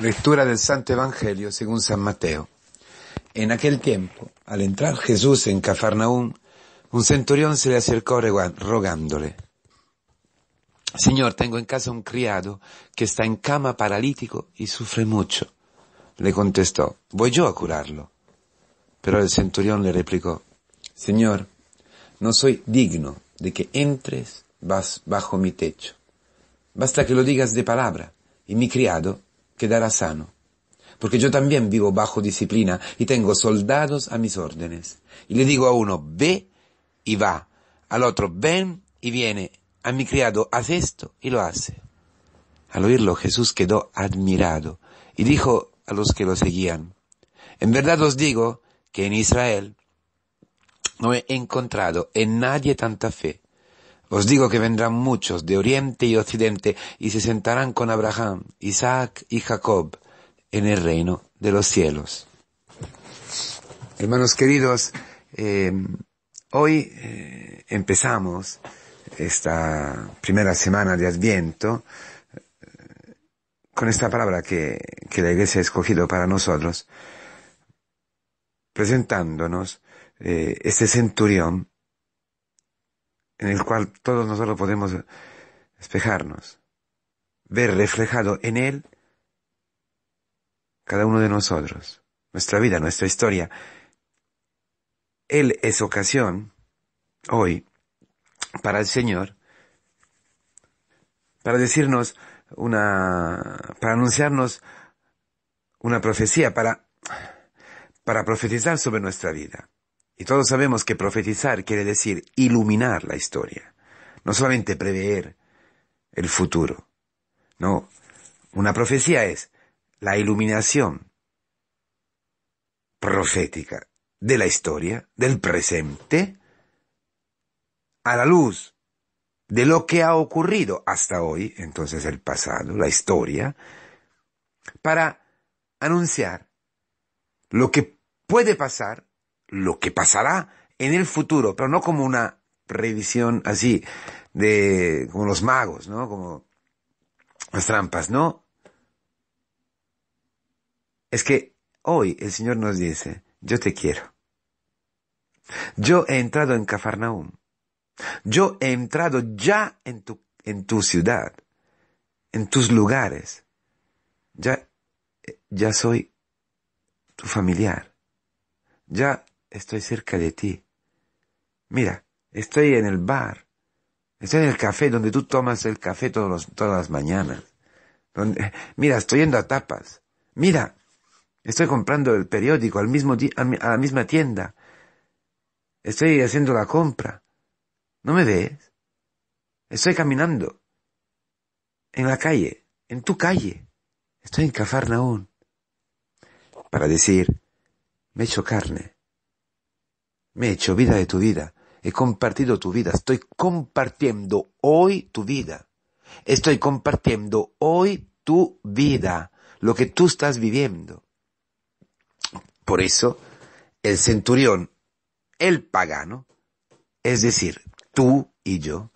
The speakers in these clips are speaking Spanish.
Lectura del Santo Evangelio según San Mateo. En aquel tiempo, al entrar Jesús en Cafarnaún, un centurión se le acercó rogándole, Señor, tengo en casa un criado que está en cama paralítico y sufre mucho. Le contestó, voy yo a curarlo. Pero el centurión le replicó, Señor, no soy digno de que entres bajo mi techo. Basta que lo digas de palabra y mi criado quedará sano. Porque yo también vivo bajo disciplina y tengo soldados a mis órdenes. Y le digo a uno, ve y va. Al otro, ven y viene. A mi criado, haz esto y lo hace. Al oírlo, Jesús quedó admirado y dijo a los que lo seguían, en verdad os digo que en Israel no he encontrado en nadie tanta fe os digo que vendrán muchos de oriente y occidente y se sentarán con Abraham, Isaac y Jacob en el reino de los cielos. Hermanos queridos, eh, hoy eh, empezamos esta primera semana de Adviento eh, con esta palabra que, que, la Iglesia ha escogido para nosotros, presentándonos este centurión en el cual todos nosotros podemos espejarnos, ver reflejado en él cada uno de nosotros, nuestra vida, nuestra historia. Él es ocasión, hoy, para el Señor, para decirnos una, para anunciarnos una profecía, para, para profetizar sobre nuestra vida. Y todos sabemos que profetizar quiere decir iluminar la historia, no solamente prever el futuro. No, una profecía es la iluminación profética de la historia, del presente, a la luz de lo que ha ocurrido hasta hoy, entonces el pasado, la historia, para anunciar lo que puede pasar lo que pasará en el futuro, pero no como una previsión así de como los magos, ¿no? Como las trampas, ¿no? Es que hoy el Señor nos dice, yo te quiero. Yo he entrado en Cafarnaum. Yo he entrado ya en tu, en tu ciudad, en tus lugares. Ya, eh, ya soy tu familiar. Ya estoy cerca de ti. Mira, estoy en el bar, estoy en el café donde tú tomas el café todas las mañanas. mira, estoy yendo a tapas. Mira, estoy comprando el periódico al mismo a la misma tienda. Estoy haciendo la compra. ¿No me ves? Estoy caminando. En la calle, en tu calle. Estoy en Cafarnaún. Para decir, me he hecho carne. Me he hecho vida de tu vida. He compartido tu vida. Estoy compartiendo hoy tu vida. Estoy compartiendo hoy tu vida, lo que tú estás viviendo. Por eso, el centurión, el pagano, es decir, tú y yo,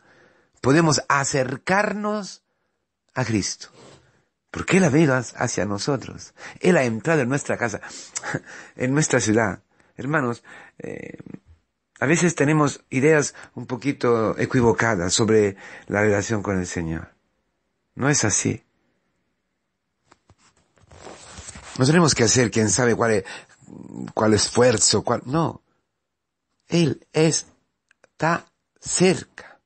podemos acercarnos a Cristo. Porque Él ha venido hacia nosotros. Él ha entrado en nuestra casa, en nuestra ciudad, Hermanos, eh, a veces tenemos ideas un poquito equivocadas sobre la relación con el Señor. No es así. No tenemos que hacer quien sabe cuál, cuál esfuerzo, cuál... No. Él está cerca.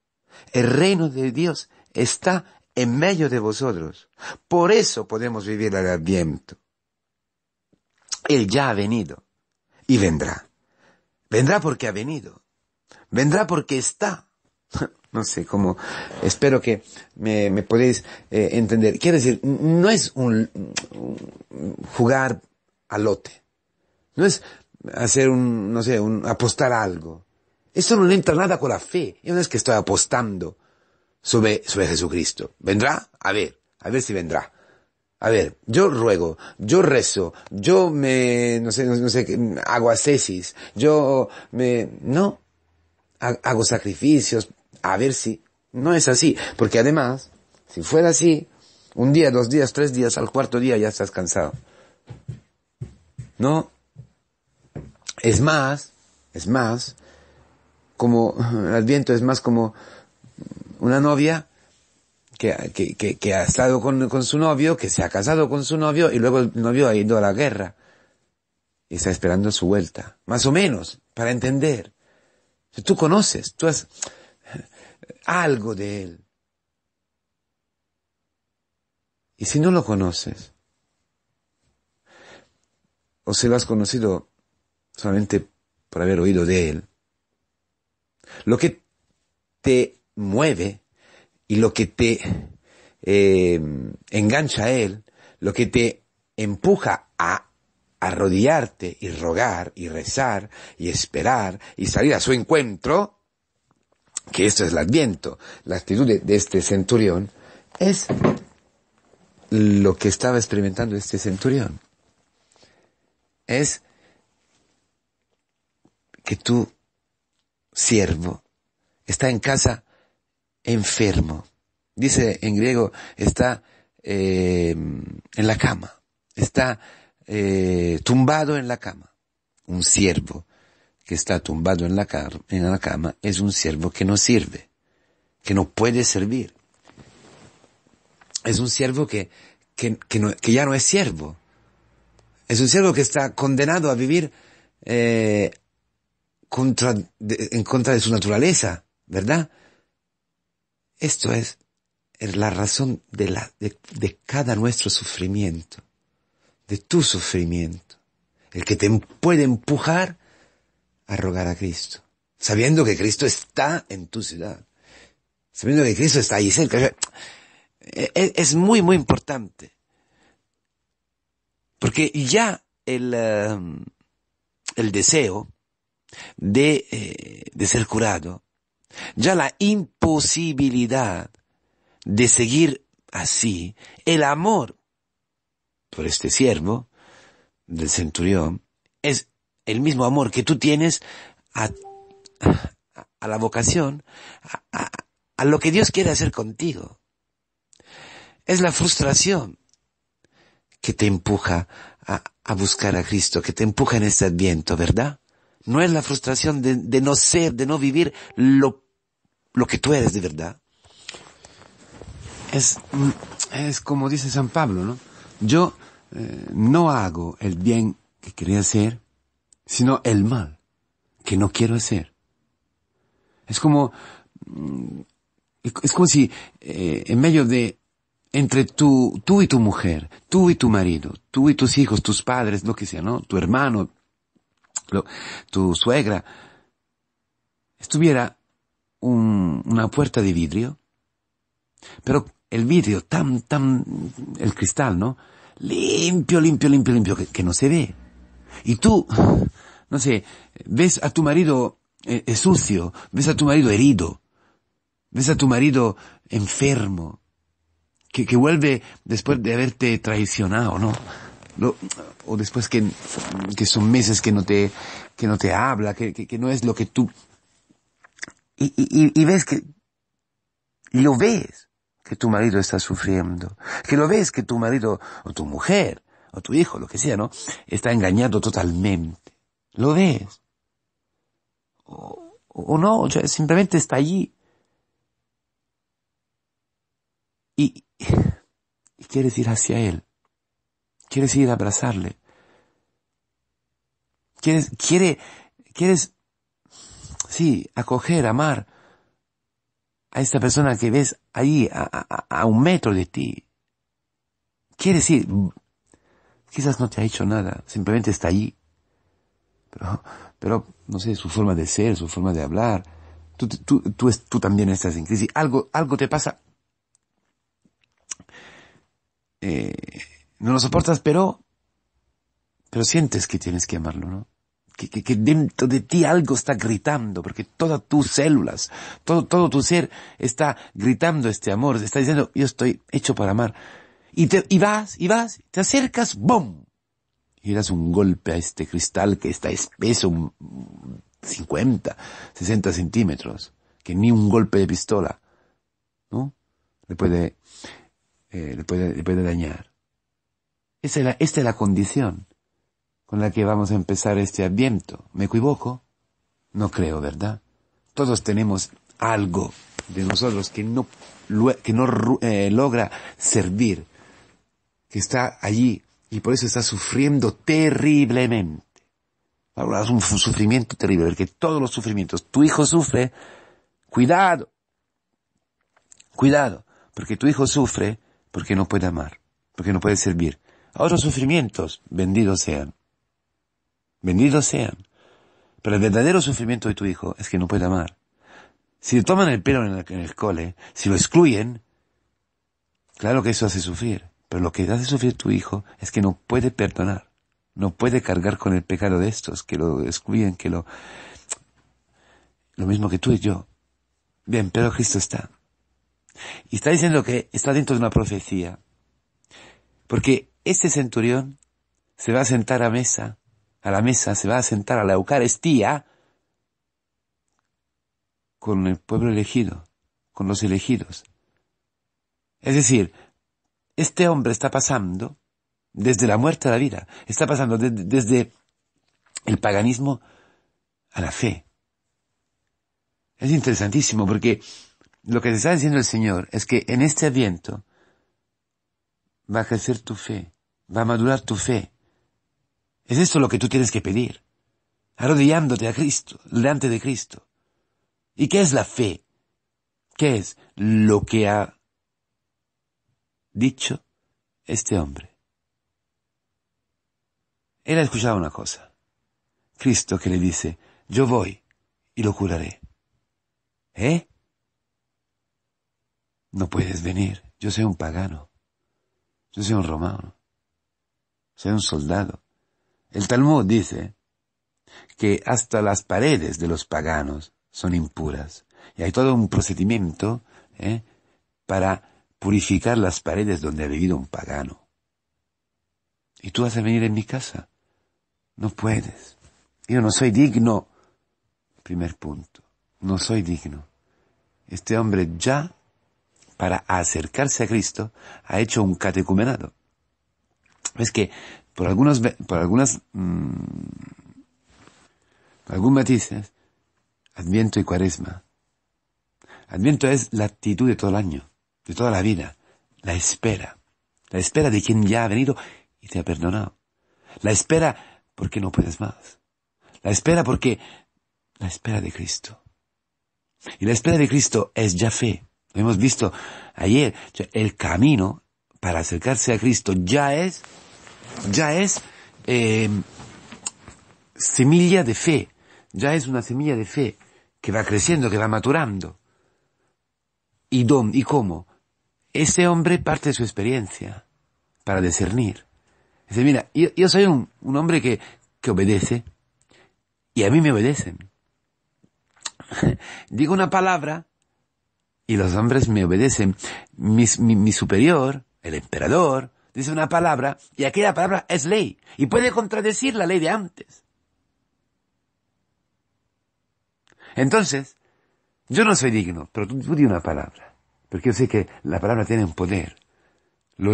El reino de Dios está en medio de vosotros. Por eso podemos vivir al adviento. Él ya ha venido y vendrá. Vendrá porque ha venido. Vendrá porque está. No sé cómo. Espero que me, podéis eh, entender. Quiero decir, no es un, jugar a lote. No es hacer un, no sé, apostar algo. Eso no le entra nada con la fe. Yo no es que estoy apostando sobre Jesucristo. ¿Vendrá? A ver, a ver si vendrá. A ver, yo ruego, yo rezo, yo me, no sé, no sé, hago ascesis, yo me, no, hago sacrificios, a ver si, no es así, porque además, si fuera así, un día, dos días, tres días, al cuarto día ya estás cansado. No, es más, es más, como el viento es más como una novia que, ha estado con, con, su novio, que se ha casado con su novio y luego el novio ha ido a la guerra y está esperando su vuelta. Más o menos, para entender. Tú conoces, tú has algo de él. Y si no lo conoces, o si lo has conocido solamente por haber oído de él, lo que te mueve y lo que te eh, engancha a Él, lo que te empuja a arrodillarte y rogar y rezar y esperar y salir a su encuentro, que esto es el adviento, la actitud de, de este centurión, es lo que estaba experimentando este centurión. Es que tu siervo está en casa enfermo. Dice en griego, está eh, en la cama, está eh, tumbado en la cama. Un siervo que está tumbado en la, en la cama es un siervo que no sirve, que no puede servir. Es un siervo que, ya no es siervo. Es un siervo que está condenado a vivir eh, contra, en contra de su naturaleza, ¿verdad? Esto es, la razón de, cada nuestro sufrimiento, de tu sufrimiento, el que te em, puede empujar a rogar a Cristo, sabiendo que Cristo está en tu ciudad, sabiendo que Cristo está ahí cerca. E, e, es, muy, muy importante. Porque ya el, um, deseo eh, de ser curado ya la imposibilidad de seguir así, el amor por este siervo del centurión es el mismo amor que tú tienes a, la vocación, a, lo que Dios quiere hacer contigo. Es la frustración que te empuja a, buscar a Cristo, que te empuja en este adviento, ¿verdad? no es la frustración de, no ser, de no vivir lo, que tú eres de verdad. Es, como dice San Pablo, ¿no? Yo eh, no hago el bien que quería hacer, sino el mal que no quiero hacer. Es como, mm, es como si eh, en medio de, entre tú, tú y tu mujer, tú y tu marido, tú y tus hijos, tus padres, lo que sea, ¿no? Tu hermano, tu suegra, estuviera una puerta de vidrio, pero el vidrio tan, tan, el cristal, ¿no? Limpio, limpio, limpio, limpio, que, no se ve. Y tú, no sé, ves a tu marido es eh, eh, sucio, ves a tu marido herido, ves a tu marido enfermo, que vuelve después de haberte traicionado, ¿no? o después que, son meses que no te, que no te habla, que, no es lo que tú... Y, ves que... lo ves que tu marido está sufriendo, que lo ves que tu marido o tu mujer o tu hijo, lo que sea, ¿no? Está engañado totalmente. Lo ves. O, no, o sea, simplemente está allí. Y, y quieres ir hacia él. Quieres ir a abrazarle. Quieres, quiere, quieres, sí, acoger, amar a esta persona que ves ahí, a, un metro de ti. Quieres ir, quizás no te ha hecho nada, simplemente está ahí. Pero, pero no sé, su forma de ser, su forma de hablar. Tú, tú, tú, también estás en crisis. Algo, algo te pasa. Eh, no lo soportas, pero, pero sientes que tienes que amarlo, ¿no? Que, que, dentro de ti algo está gritando, porque todas tus células, todo, todo tu ser está gritando este amor, está diciendo, yo estoy hecho para amar. Y, te, y vas, y vas, te acercas, ¡bom! Y das un golpe a este cristal que está espeso, 50, 60 centímetros, que ni un golpe de pistola, ¿no? Le puede, eh, le puede, le puede dañar. Esta es, la, esta la condición con la que vamos a empezar este adviento. ¿Me equivoco? No creo, ¿verdad? Todos tenemos algo de nosotros que no, que no eh, logra servir, que está allí y por eso está sufriendo terriblemente. Ahora es un sufrimiento terrible, porque todos los sufrimientos, tu hijo sufre, cuidado, cuidado, porque tu hijo sufre porque no puede amar, porque no puede servir, a otros sufrimientos, vendidos sean. Vendidos sean. Pero el verdadero sufrimiento de tu hijo es que no puede amar. Si le toman el pelo en el, en el cole, si lo excluyen, claro que eso hace sufrir. Pero lo que hace sufrir tu hijo es que no puede perdonar. No puede cargar con el pecado de estos, que lo excluyen, que lo... Lo mismo que tú y yo. Bien, pero Cristo está. Y está diciendo que está dentro de una profecía porque este centurión se va a sentar a mesa, a la mesa, se va a sentar a la Eucaristía con el pueblo elegido, con los elegidos. Es decir, este hombre está pasando desde la muerte a la vida, está pasando desde el paganismo a la fe. Es interesantísimo porque lo que se está diciendo el Señor es que en este adviento va a crecer tu fe, va a madurar tu fe. Es esto lo que tú tienes que pedir, arrodillándote a Cristo, delante de Cristo. ¿Y qué es la fe? ¿Qué es lo que ha dicho este hombre? Él ha escuchado una cosa. Cristo que le dice, yo voy y lo curaré. ¿Eh? No puedes venir, yo soy un pagano. Yo soy un romano. Soy un soldado. El Talmud dice que hasta las paredes de los paganos son impuras. Y hay todo un procedimiento ¿eh? para purificar las paredes donde ha vivido un pagano. Y tú vas a venir en mi casa. No puedes. Yo no soy digno. Primer punto. No soy digno. Este hombre ya para acercarse a Cristo ha hecho un catecumenado. Es que por algunas, por algunas, por mm, algún matices, Adviento y Cuaresma. Adviento es la actitud de todo el año, de toda la vida, la espera, la espera de quien ya ha venido y te ha perdonado, la espera porque no puedes más, la espera porque la espera de Cristo. Y la espera de Cristo es ya fe, hemos visto ayer. El camino para acercarse a Cristo ya es, ya es eh, semilla de fe. Ya es una semilla de fe que va creciendo, que va maturando. ¿Y dónde? ¿Y cómo? Ese hombre parte de su experiencia para discernir. Dice, mira, yo, soy un, hombre que, que obedece y a mí me obedecen. Digo una palabra y los hombres me obedecen. Mi, superior, el emperador, dice una palabra y aquella palabra es ley y puede contradecir la ley de antes. Entonces, yo no soy digno, pero tú, di una palabra, porque yo sé que la palabra tiene un poder. lo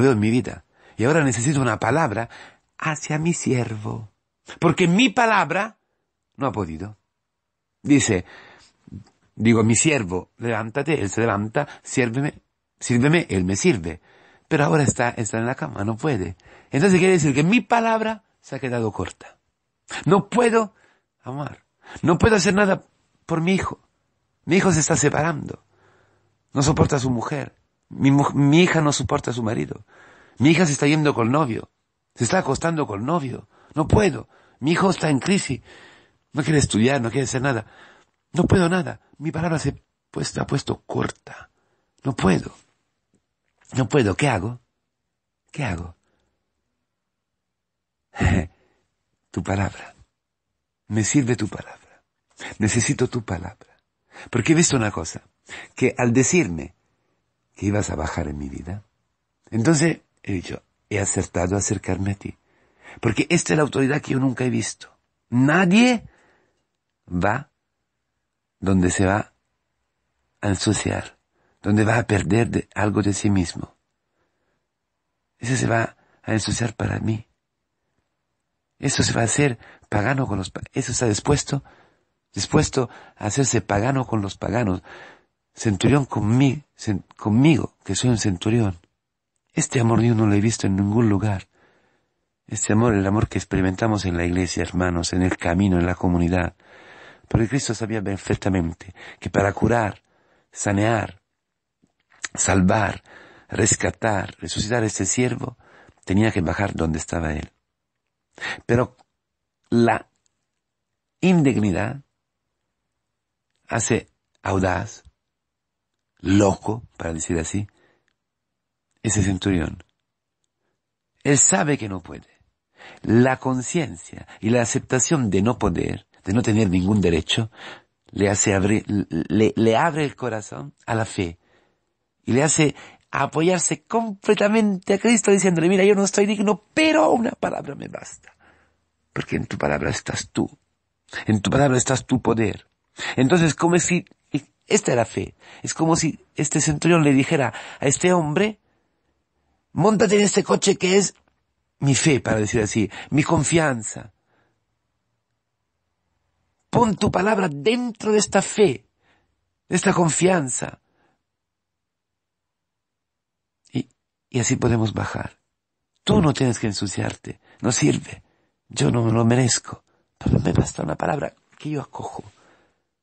veo en mi vida. Y ahora necesito una palabra hacia mi siervo. Porque mi palabra no ha podido. Dice, Digo, mi siervo, levántate, él se levanta, sírveme, sírveme, él me sirve. Pero ahora está, está en la cama, no puede. Entonces quiere decir que mi palabra se ha quedado corta. No puedo amar. No puedo hacer nada por mi hijo. Mi hijo se está separando. No soporta a su mujer. Mi, mi, hija no soporta a su marido. Mi hija se está yendo con el novio. Se está acostando con el novio. No puedo. Mi hijo está en crisis. No quiere estudiar, no quiere hacer nada. No puedo nada. Mi palabra se pues, ha puesto corta. No puedo. No puedo. ¿Qué hago? ¿Qué hago? tu palabra. Me sirve tu palabra. Necesito tu palabra. Porque he visto una cosa, que al decirme que ibas a bajar en mi vida, entonces he dicho, he acertado a acercarme a ti. Porque esta es la autoridad que yo nunca he visto. Nadie va donde se va a ensuciar, donde va a perder de algo de sí mismo. Ese se va a ensuciar para mí. Eso se va a hacer pagano con los paganos. Eso está dispuesto, dispuesto a hacerse pagano con los paganos. Centurión con conmigo, que soy un centurión. Este amor yo no lo he visto en ningún lugar. Este amor, el amor que experimentamos en la iglesia, hermanos, en el camino, en la comunidad, porque Cristo sabía perfectamente que para curar, sanear, salvar, rescatar, resucitar a este siervo, tenía que bajar donde estaba él. Pero la indignidad hace audaz, loco, para decir así, ese centurión. Él sabe que no puede. La conciencia y la aceptación de no poder de no tener ningún derecho, le, hace abrir, le, abre el corazón a la fe y le hace apoyarse completamente a Cristo diciéndole, mira, yo no estoy digno, pero una palabra me basta. Porque en tu palabra estás tú. En tu palabra estás tu poder. Entonces, como si, esta era fe. Es como si este centurión le dijera a este hombre, montate en este coche que es mi fe, para decir así, mi confianza, Pon tu palabra dentro de esta fe, de esta confianza. Y, así podemos bajar. Tú no tienes que ensuciarte, no sirve. Yo no lo merezco, pero me basta una palabra que yo acojo.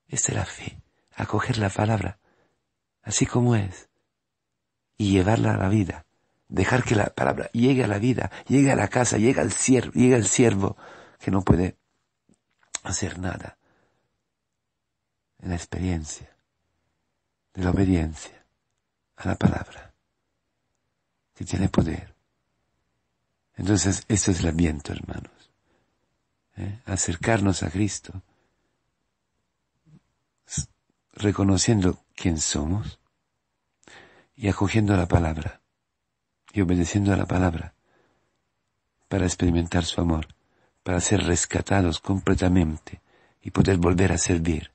Esa es la fe, acoger la palabra, así como es, y llevarla a la vida, dejar que la palabra llegue a la vida, llegue a la casa, llegue al siervo, llegue al siervo que no puede hacer nada de la experiencia de la obediencia a la palabra, que tiene poder. Entonces, este es el ambiente, hermanos. ¿eh? Acercarnos a Cristo, reconociendo quién somos y acogiendo la palabra y obedeciendo a la palabra para experimentar su amor, para ser rescatados completamente y poder volver a servir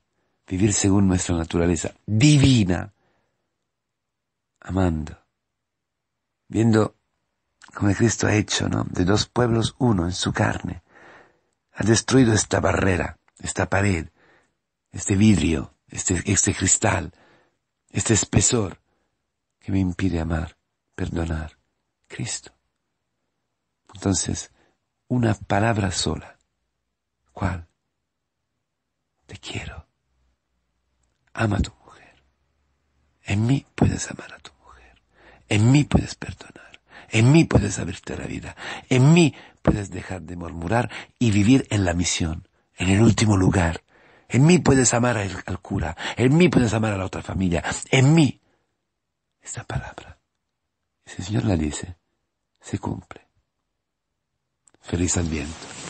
vivir según nuestra naturaleza divina, amando, viendo como Cristo ha hecho, ¿no? De dos pueblos uno en su carne. Ha destruido esta barrera, esta pared, este vidrio, este, este cristal, este espesor que me impide amar, perdonar. Cristo. Entonces, una palabra sola. ¿Cuál? Te quiero ama a tu mujer. En mí puedes amar a tu mujer. En mí puedes perdonar. En mí puedes abrirte la vida. En mí puedes dejar de murmurar y vivir en la misión, en el último lugar. En mí puedes amar al, cura. En mí puedes amar a la otra familia. En mí. Esta palabra, si el Señor la dice, se cumple. Feliz ambiente.